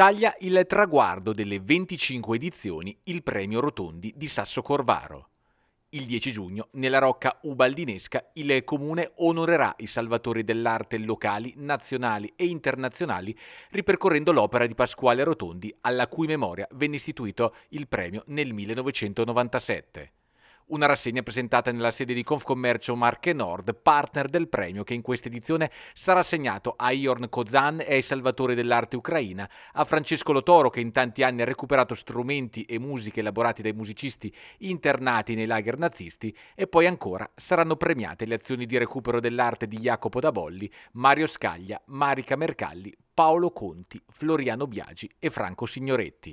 taglia il traguardo delle 25 edizioni il premio Rotondi di Sasso Corvaro. Il 10 giugno, nella Rocca Ubaldinesca, il comune onorerà i salvatori dell'arte locali, nazionali e internazionali, ripercorrendo l'opera di Pasquale Rotondi, alla cui memoria venne istituito il premio nel 1997 una rassegna presentata nella sede di Confcommercio Marche Nord, partner del premio che in questa edizione sarà assegnato a Iorn Kozan e ai Salvatori dell'arte ucraina, a Francesco Lotoro che in tanti anni ha recuperato strumenti e musiche elaborati dai musicisti internati nei lager nazisti e poi ancora saranno premiate le azioni di recupero dell'arte di Jacopo Dabolli, Mario Scaglia, Marica Mercalli, Paolo Conti, Floriano Biagi e Franco Signoretti.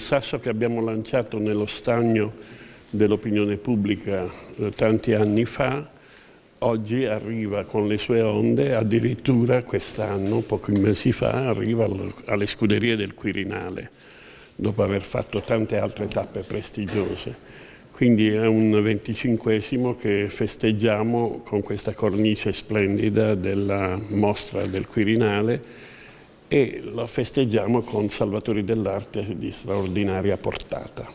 Il sasso che abbiamo lanciato nello stagno dell'opinione pubblica eh, tanti anni fa, oggi arriva con le sue onde, addirittura quest'anno, pochi mesi fa, arriva alle scuderie del Quirinale, dopo aver fatto tante altre tappe prestigiose. Quindi è un venticinquesimo che festeggiamo con questa cornice splendida della mostra del Quirinale e lo festeggiamo con salvatori dell'arte di straordinaria portata.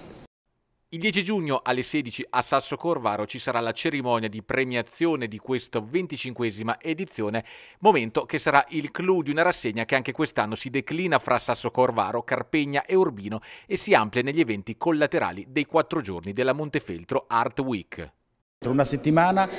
Il 10 giugno alle 16 a Sasso Corvaro ci sarà la cerimonia di premiazione di questa 25 edizione, momento che sarà il clou di una rassegna che anche quest'anno si declina fra Sasso Corvaro, Carpegna e Urbino e si amplia negli eventi collaterali dei quattro giorni della Montefeltro Art Week. Tra una settimana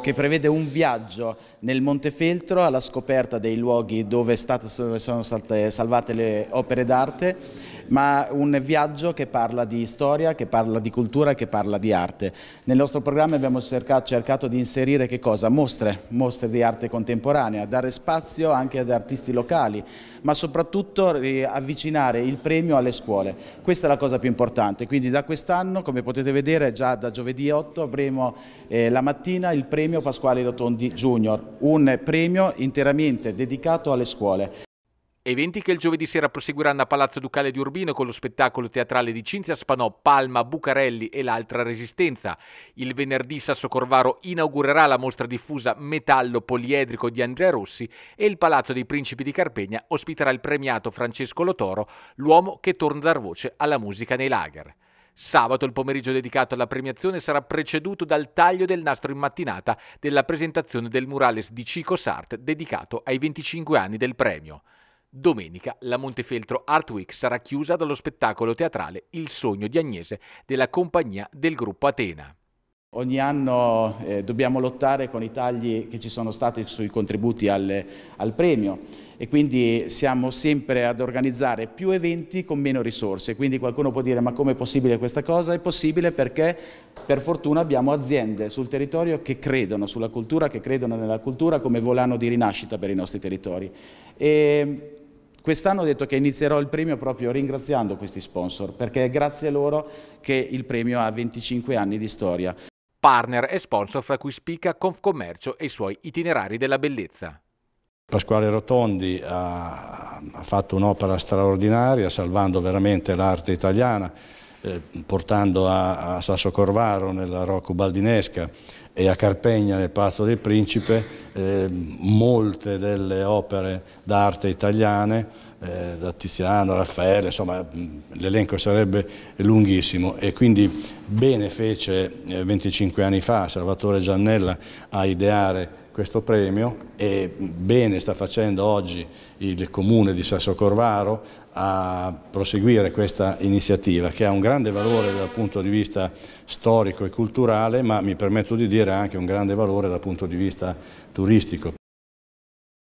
che prevede un viaggio nel Montefeltro alla scoperta dei luoghi dove sono state salvate le opere d'arte ma un viaggio che parla di storia, che parla di cultura, che parla di arte. Nel nostro programma abbiamo cercato, cercato di inserire Mostre, mostre di arte contemporanea, dare spazio anche ad artisti locali, ma soprattutto avvicinare il premio alle scuole. Questa è la cosa più importante, quindi da quest'anno, come potete vedere, già da giovedì 8 avremo eh, la mattina il premio Pasquale Rotondi Junior, un premio interamente dedicato alle scuole. Eventi che il giovedì sera proseguiranno a Palazzo Ducale di Urbino con lo spettacolo teatrale di Cinzia Spanò, Palma, Bucarelli e l'altra Resistenza. Il venerdì Sasso Corvaro inaugurerà la mostra diffusa Metallo Poliedrico di Andrea Rossi e il Palazzo dei Principi di Carpegna ospiterà il premiato Francesco Lotoro, l'uomo che torna a dar voce alla musica nei lager. Sabato il pomeriggio dedicato alla premiazione sarà preceduto dal taglio del nastro in mattinata della presentazione del murales di Cico Sart dedicato ai 25 anni del premio. Domenica la Montefeltro Art Week sarà chiusa dallo spettacolo teatrale Il sogno di Agnese della compagnia del gruppo Atena. Ogni anno eh, dobbiamo lottare con i tagli che ci sono stati sui contributi al, al, premio e quindi siamo sempre ad organizzare più eventi con meno risorse. Quindi qualcuno può dire ma come è possibile questa cosa? È possibile perché per fortuna abbiamo aziende sul territorio che credono sulla cultura, che credono nella cultura come volano di rinascita per i nostri territori. E Quest'anno ho detto che inizierò il premio proprio ringraziando questi sponsor, perché è grazie a loro che il premio ha 25 anni di storia. Partner e sponsor fra cui spicca Confcommercio e i suoi itinerari della bellezza. Pasquale Rotondi ha, fatto un'opera straordinaria salvando veramente l'arte italiana, eh, portando a, a Sasso Corvaro nella Rocco Baldinesca e a Carpegna nel Palazzo del Principe eh, molte delle opere d'arte italiane, eh, da Tiziano, Raffaele, insomma l'elenco sarebbe lunghissimo e quindi bene fece eh, 25 anni fa Salvatore Giannella a ideare questo premio e bene sta facendo oggi il comune di Sasso Corvaro a proseguire questa iniziativa che ha un grande valore dal punto di vista storico e culturale ma mi permetto di dire era anche un grande valore dal punto di vista turistico.